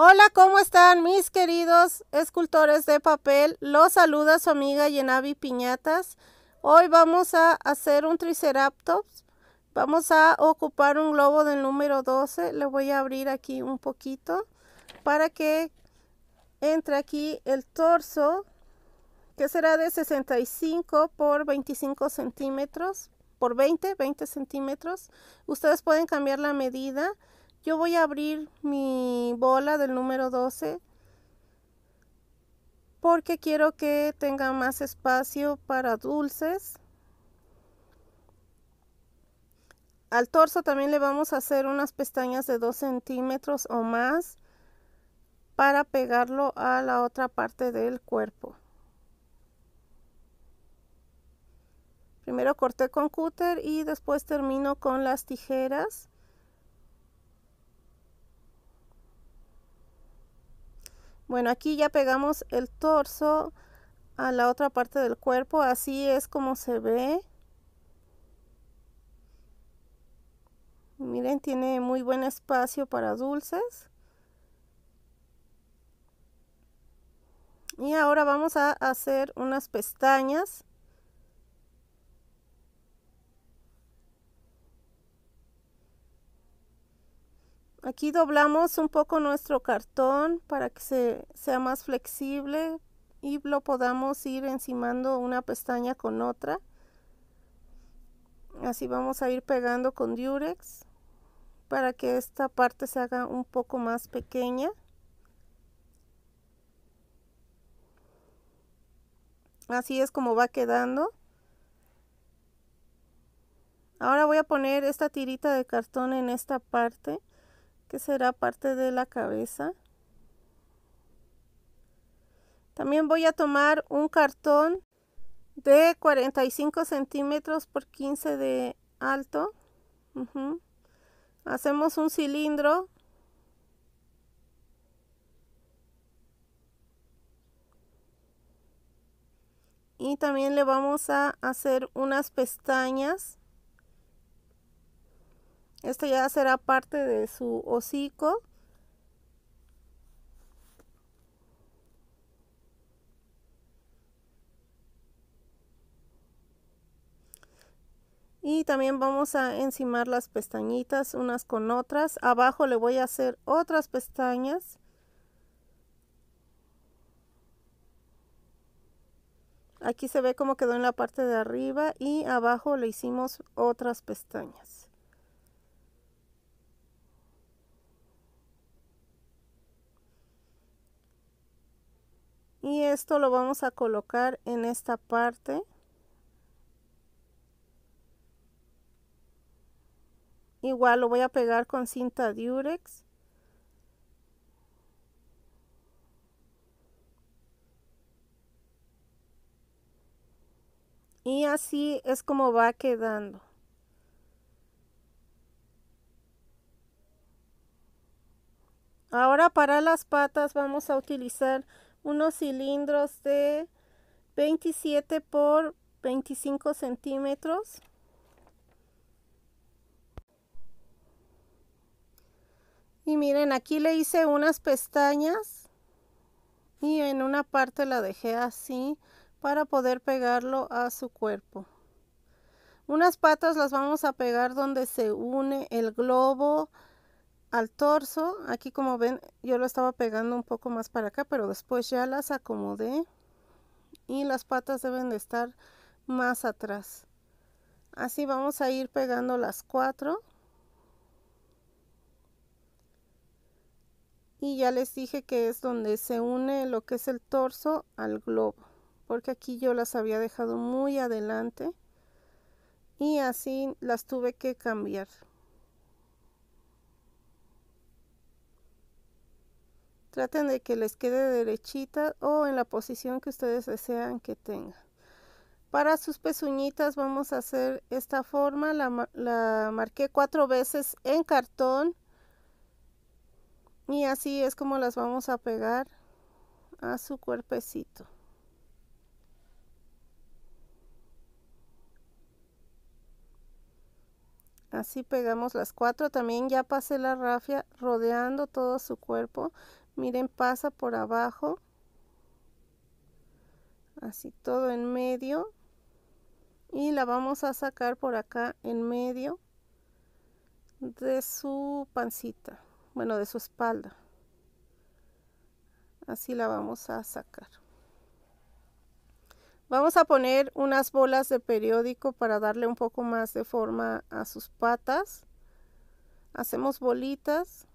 Hola, ¿cómo están mis queridos escultores de papel? Los saluda su amiga Yenavi Piñatas. Hoy vamos a hacer un triceratops. Vamos a ocupar un globo del número 12. Le voy a abrir aquí un poquito para que entre aquí el torso, que será de 65 por 25 centímetros, por 20, 20 centímetros. Ustedes pueden cambiar la medida. Yo voy a abrir mi bola del número 12 porque quiero que tenga más espacio para dulces. Al torso también le vamos a hacer unas pestañas de 2 centímetros o más para pegarlo a la otra parte del cuerpo. Primero corté con cúter y después termino con las tijeras. Bueno, aquí ya pegamos el torso a la otra parte del cuerpo. Así es como se ve. Miren, tiene muy buen espacio para dulces. Y ahora vamos a hacer unas pestañas. Aquí doblamos un poco nuestro cartón para que se, sea más flexible y lo podamos ir encimando una pestaña con otra. Así vamos a ir pegando con Durex para que esta parte se haga un poco más pequeña. Así es como va quedando. Ahora voy a poner esta tirita de cartón en esta parte que será parte de la cabeza. También voy a tomar un cartón de 45 centímetros por 15 de alto. Hacemos un cilindro. Y también le vamos a hacer unas pestañas. Esto ya será parte de su hocico. Y también vamos a encimar las pestañitas unas con otras. Abajo le voy a hacer otras pestañas. Aquí se ve cómo quedó en la parte de arriba y abajo le hicimos otras pestañas. y esto lo vamos a colocar en esta parte igual lo voy a pegar con cinta diurex y así es como va quedando ahora para las patas vamos a utilizar unos cilindros de 27 por 25 centímetros. Y miren, aquí le hice unas pestañas y en una parte la dejé así para poder pegarlo a su cuerpo. Unas patas las vamos a pegar donde se une el globo, al torso, aquí como ven yo lo estaba pegando un poco más para acá, pero después ya las acomodé y las patas deben de estar más atrás. Así vamos a ir pegando las cuatro. Y ya les dije que es donde se une lo que es el torso al globo, porque aquí yo las había dejado muy adelante y así las tuve que cambiar. Traten de que les quede derechita o en la posición que ustedes desean que tenga. Para sus pezuñitas vamos a hacer esta forma. La, la marqué cuatro veces en cartón. Y así es como las vamos a pegar a su cuerpecito. Así pegamos las cuatro. También ya pasé la rafia rodeando todo su cuerpo miren pasa por abajo así todo en medio y la vamos a sacar por acá en medio de su pancita bueno de su espalda así la vamos a sacar vamos a poner unas bolas de periódico para darle un poco más de forma a sus patas hacemos bolitas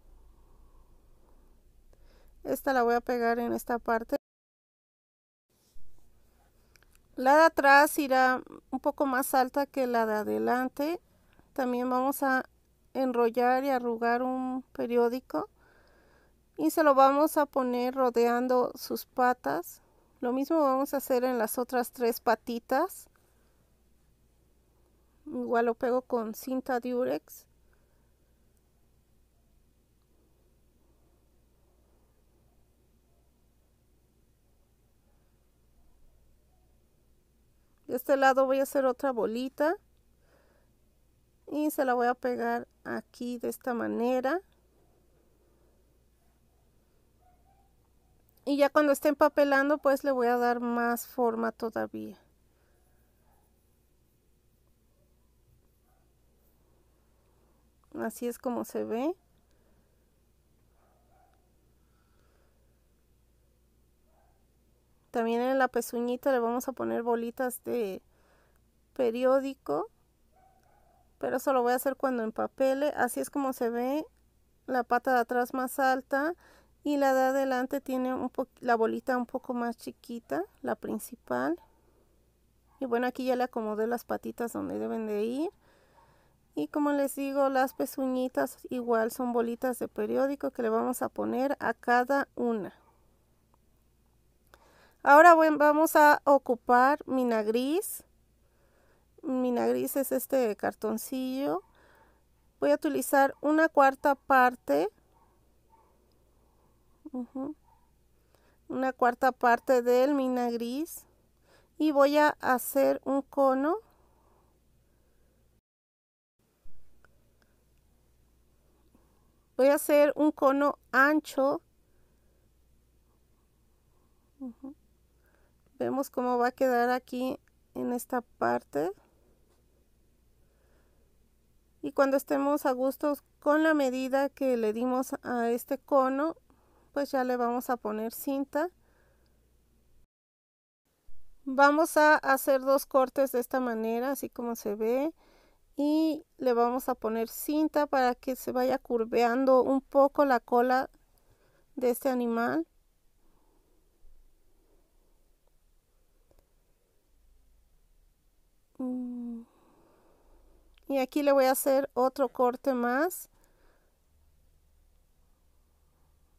esta la voy a pegar en esta parte. La de atrás irá un poco más alta que la de adelante. También vamos a enrollar y arrugar un periódico. Y se lo vamos a poner rodeando sus patas. Lo mismo vamos a hacer en las otras tres patitas. Igual lo pego con cinta diurex. de este lado voy a hacer otra bolita y se la voy a pegar aquí de esta manera y ya cuando esté empapelando pues le voy a dar más forma todavía así es como se ve También en la pezuñita le vamos a poner bolitas de periódico. Pero eso lo voy a hacer cuando empapele. Así es como se ve la pata de atrás más alta y la de adelante tiene un la bolita un poco más chiquita, la principal. Y bueno, aquí ya le acomodé las patitas donde deben de ir. Y como les digo, las pezuñitas igual son bolitas de periódico que le vamos a poner a cada una. Ahora bueno, vamos a ocupar mina gris. Mina gris es este cartoncillo. Voy a utilizar una cuarta parte. Una cuarta parte del mina gris. Y voy a hacer un cono. Voy a hacer un cono ancho. Vemos cómo va a quedar aquí en esta parte. Y cuando estemos a gusto con la medida que le dimos a este cono, pues ya le vamos a poner cinta. Vamos a hacer dos cortes de esta manera, así como se ve. Y le vamos a poner cinta para que se vaya curveando un poco la cola de este animal. Mm. Y aquí le voy a hacer otro corte más.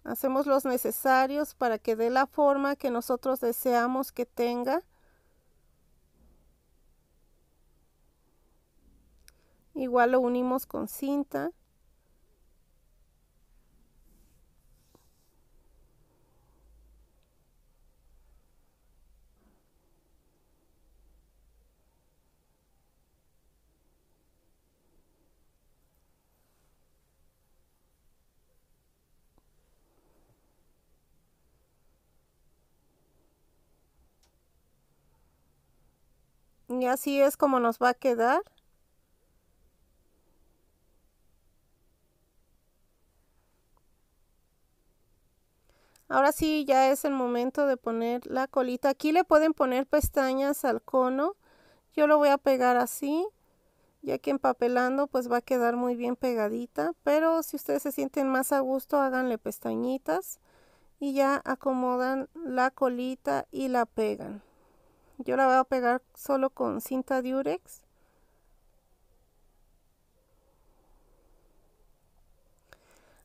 Hacemos los necesarios para que dé la forma que nosotros deseamos que tenga. Igual lo unimos con cinta. Y así es como nos va a quedar. Ahora sí ya es el momento de poner la colita. Aquí le pueden poner pestañas al cono. Yo lo voy a pegar así, ya que empapelando pues va a quedar muy bien pegadita. Pero si ustedes se sienten más a gusto, háganle pestañitas y ya acomodan la colita y la pegan. Yo la voy a pegar solo con cinta diurex.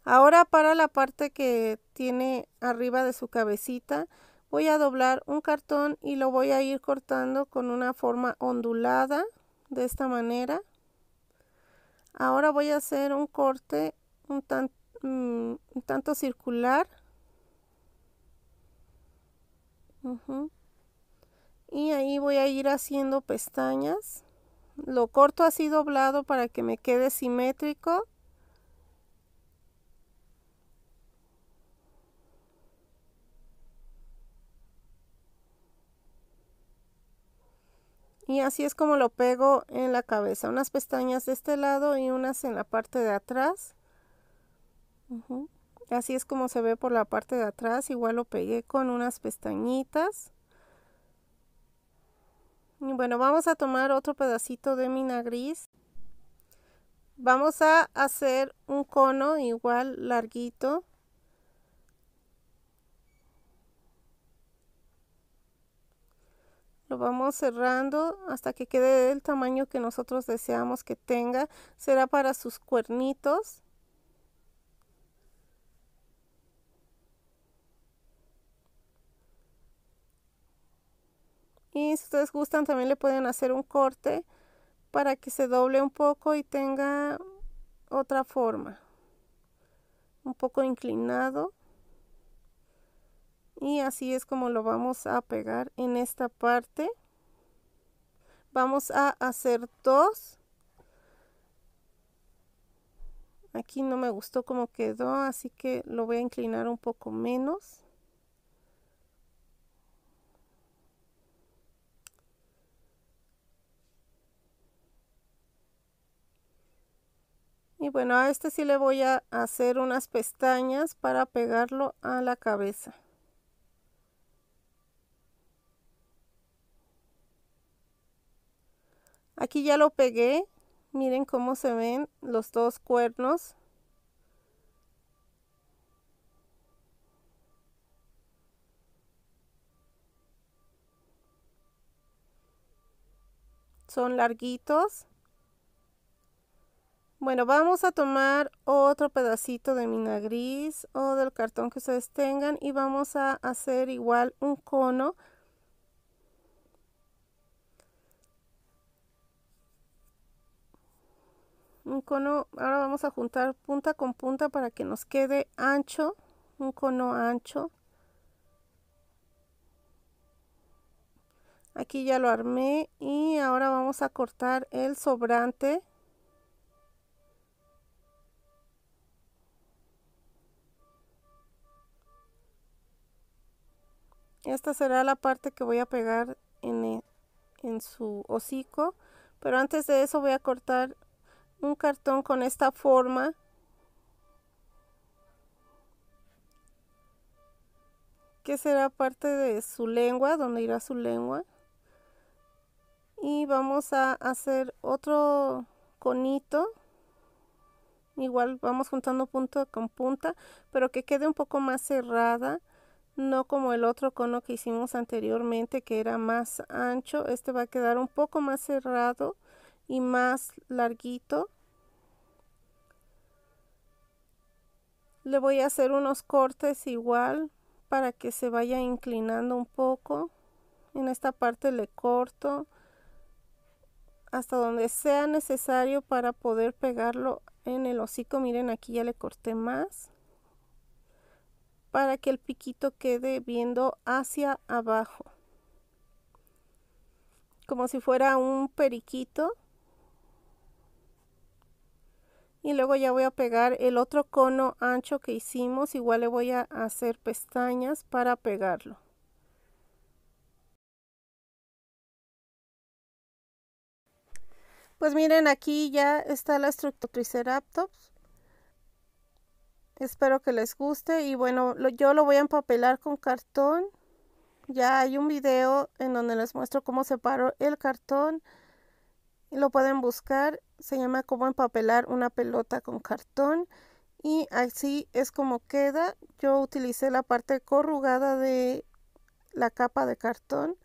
Ahora para la parte que tiene arriba de su cabecita voy a doblar un cartón y lo voy a ir cortando con una forma ondulada de esta manera. Ahora voy a hacer un corte un, mm, tanto circular y ahí voy a ir haciendo pestañas lo corto así doblado para que me quede simétrico y así es como lo pego en la cabeza unas pestañas de este lado y unas en la parte de atrás así es como se ve por la parte de atrás igual lo pegué con unas pestañitas y bueno, vamos a tomar otro pedacito de mina gris. Vamos a hacer un cono igual larguito. Lo vamos cerrando hasta que quede del tamaño que nosotros deseamos que tenga. Será para sus cuernitos. si ustedes gustan también le pueden hacer un corte para que se doble un poco y tenga otra forma. Un poco inclinado. Y así es como lo vamos a pegar en esta parte. Vamos a hacer dos. Aquí no me gustó cómo quedó, así que lo voy a inclinar un poco menos. Y bueno, a este sí le voy a hacer unas pestañas para pegarlo a la cabeza. Aquí ya lo pegué. Miren cómo se ven los dos cuernos. Son larguitos. Bueno, vamos a tomar otro pedacito de mina gris o del cartón que ustedes tengan y vamos a hacer igual un cono. Un cono, ahora vamos a juntar punta con punta para que nos quede ancho, un cono ancho. Aquí ya lo armé y ahora vamos a cortar el sobrante Esta será la parte que voy a pegar en, e, en su hocico. Pero antes de eso voy a cortar un cartón con esta forma. Que será parte de su lengua, donde irá su lengua. Y vamos a hacer otro conito. Igual vamos juntando punto con punta, pero que quede un poco más cerrada no como el otro cono que hicimos anteriormente que era más ancho. Este va a quedar un poco más cerrado y más larguito. Le voy a hacer unos cortes igual para que se vaya inclinando un poco. En esta parte le corto hasta donde sea necesario para poder pegarlo en el hocico. Miren, aquí ya le corté más para que el piquito quede viendo hacia abajo. Como si fuera un periquito. Y luego ya voy a pegar el otro cono ancho que hicimos. Igual le voy a hacer pestañas para pegarlo. Pues miren, aquí ya está la triceratops. Espero que les guste y bueno, yo lo voy a empapelar con cartón. Ya hay un video en donde les muestro cómo separo el cartón. y Lo pueden buscar. Se llama cómo empapelar una pelota con cartón. Y así es como queda. Yo utilicé la parte corrugada de la capa de cartón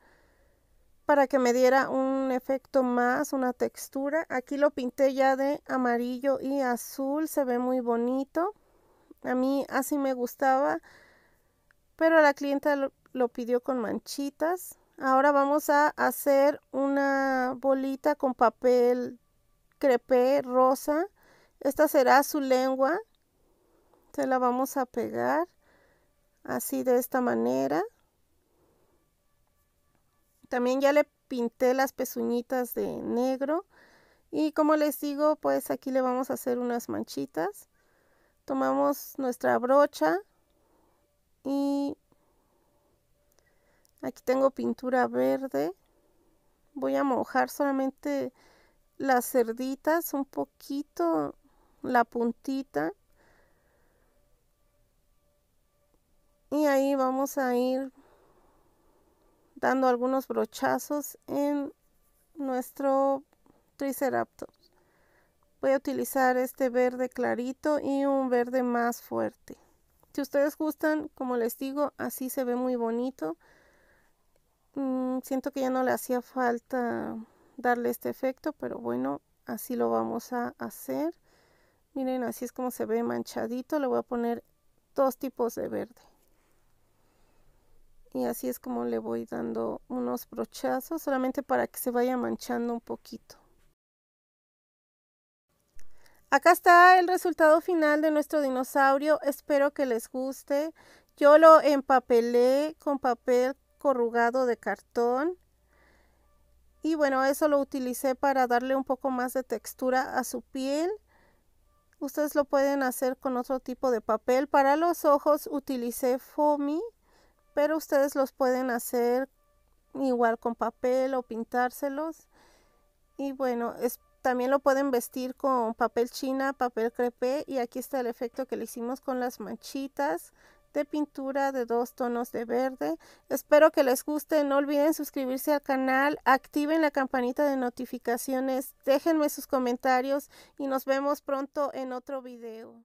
para que me diera un efecto más, una textura. Aquí lo pinté ya de amarillo y azul. Se ve muy bonito. A mí así me gustaba, pero la clienta lo, pidió con manchitas. Ahora vamos a hacer una bolita con papel crepé rosa. Esta será su lengua. Se la vamos a pegar así de esta manera. También ya le pinté las pezuñitas de negro. Y como les digo, pues aquí le vamos a hacer unas manchitas tomamos nuestra brocha y aquí tengo pintura verde voy a mojar solamente las cerditas un poquito la puntita y ahí vamos a ir dando algunos brochazos en nuestro triceratops. Voy a utilizar este verde clarito y un verde más fuerte. Si ustedes gustan, como les digo, así se ve muy bonito. Mm, siento que ya no le hacía falta darle este efecto, pero bueno, así lo vamos a hacer. Miren, así es como se ve manchadito. Le voy a poner dos tipos de verde. Y así es como le voy dando unos brochazos, solamente para que se vaya manchando un poquito. Acá está el resultado final de nuestro dinosaurio. Espero que les guste. Yo lo empapelé con papel corrugado de cartón. Y bueno, eso lo utilicé para darle un poco más de textura a su piel. Ustedes lo pueden hacer con otro tipo de papel. Para los ojos utilicé foamy, pero ustedes los pueden hacer igual con papel o pintárselos. Y bueno, es... También lo pueden vestir con papel china, papel crepé y aquí está el efecto que le hicimos con las manchitas de pintura de dos tonos de verde. Espero que les guste, no olviden suscribirse al canal, activen la campanita de notificaciones, déjenme sus comentarios y nos vemos pronto en otro video.